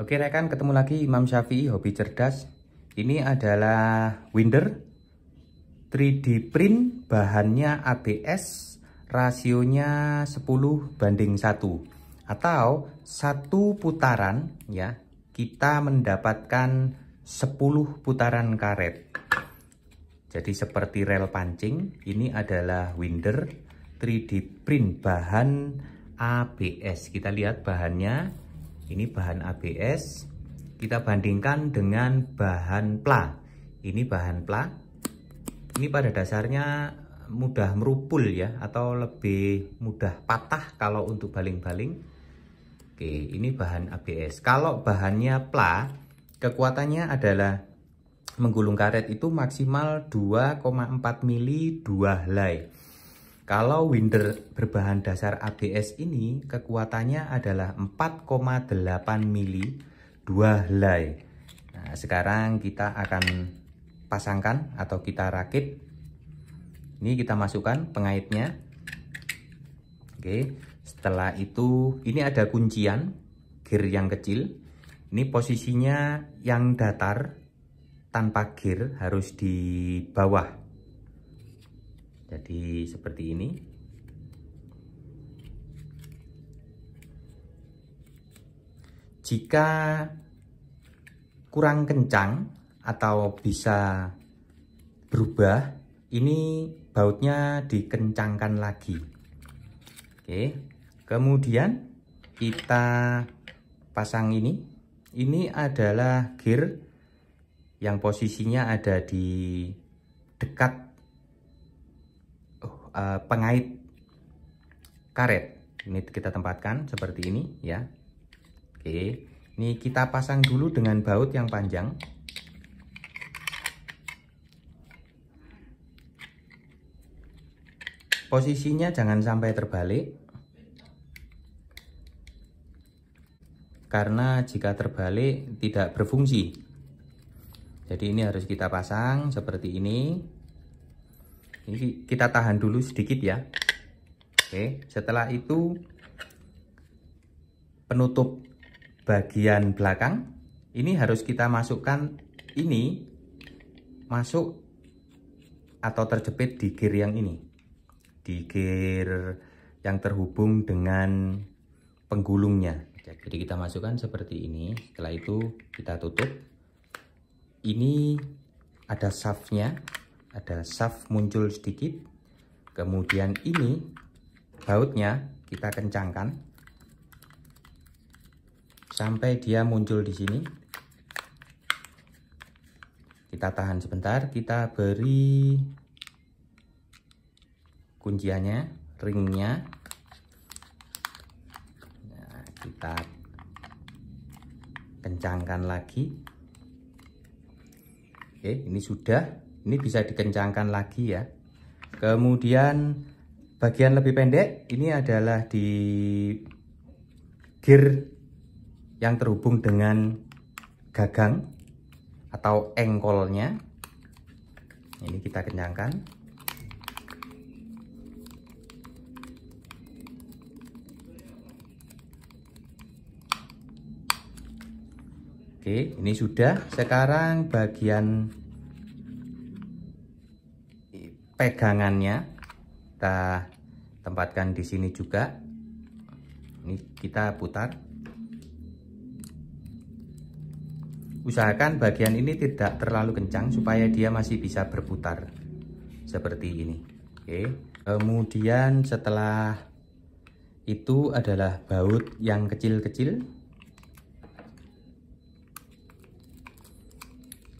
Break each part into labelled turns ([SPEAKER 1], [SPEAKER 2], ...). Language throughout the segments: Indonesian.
[SPEAKER 1] Oke rekan, ketemu lagi Imam Syafi'i Hobi Cerdas. Ini adalah winder 3D print, bahannya ABS, rasionya 10 banding 1 atau satu putaran ya, kita mendapatkan 10 putaran karet. Jadi seperti rel pancing, ini adalah winder 3D print bahan ABS. Kita lihat bahannya ini bahan ABS kita bandingkan dengan bahan pla. Ini bahan pla. Ini pada dasarnya mudah merupul ya atau lebih mudah patah kalau untuk baling-baling. Oke, ini bahan ABS. Kalau bahannya pla, kekuatannya adalah menggulung karet itu maksimal 2,4 mili 2 helai. Kalau winder berbahan dasar ABS ini kekuatannya adalah 4,8 mili 2 helai. Nah, sekarang kita akan pasangkan atau kita rakit. Ini kita masukkan pengaitnya. Oke, setelah itu ini ada kuncian gear yang kecil. Ini posisinya yang datar tanpa gear harus di bawah jadi seperti ini jika kurang kencang atau bisa berubah ini bautnya dikencangkan lagi oke kemudian kita pasang ini ini adalah gear yang posisinya ada di dekat Eh, pengait karet. Ini kita tempatkan seperti ini ya. Oke. Ini kita pasang dulu dengan baut yang panjang. Posisinya jangan sampai terbalik. Karena jika terbalik tidak berfungsi. Jadi ini harus kita pasang seperti ini. Ini kita tahan dulu sedikit ya. Oke, setelah itu penutup bagian belakang ini harus kita masukkan ini masuk atau terjepit di gear yang ini di gear yang terhubung dengan penggulungnya jadi kita masukkan seperti ini setelah itu kita tutup ini ada shaftnya ada saf muncul sedikit kemudian ini bautnya kita kencangkan sampai dia muncul di sini kita tahan sebentar kita beri kunciannya ringnya nah, kita kencangkan lagi Oke, ini sudah ini bisa dikencangkan lagi ya kemudian bagian lebih pendek ini adalah di gear yang terhubung dengan gagang atau engkolnya ini kita kencangkan oke ini sudah sekarang bagian pegangannya kita tempatkan di sini juga ini kita putar usahakan bagian ini tidak terlalu kencang supaya dia masih bisa berputar seperti ini oke kemudian setelah itu adalah baut yang kecil-kecil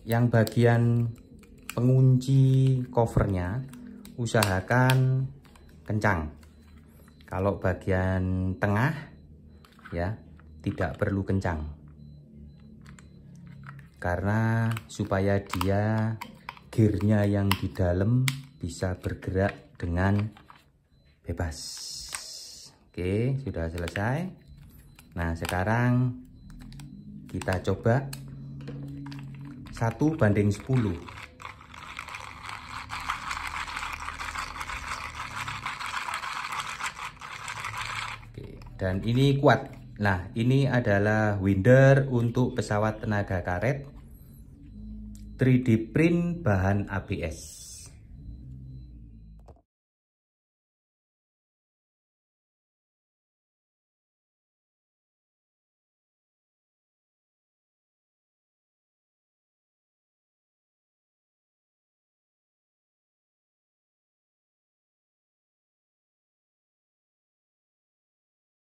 [SPEAKER 1] yang bagian pengunci covernya usahakan kencang kalau bagian tengah ya tidak perlu kencang karena supaya dia gearnya yang di dalam bisa bergerak dengan bebas oke sudah selesai nah sekarang kita coba satu banding 10 dan ini kuat nah ini adalah winder untuk pesawat tenaga karet 3D print bahan ABS